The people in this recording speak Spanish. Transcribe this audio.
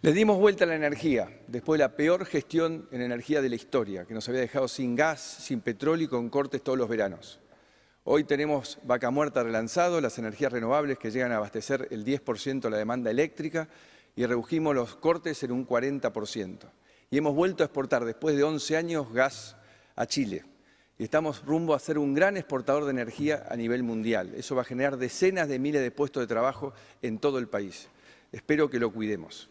Le dimos vuelta a la energía, después de la peor gestión en energía de la historia, que nos había dejado sin gas, sin petróleo y con cortes todos los veranos. Hoy tenemos vaca muerta relanzado, las energías renovables que llegan a abastecer el 10% de la demanda eléctrica y redujimos los cortes en un 40%. Y hemos vuelto a exportar después de 11 años gas a Chile. Y estamos rumbo a ser un gran exportador de energía a nivel mundial. Eso va a generar decenas de miles de puestos de trabajo en todo el país. Espero que lo cuidemos.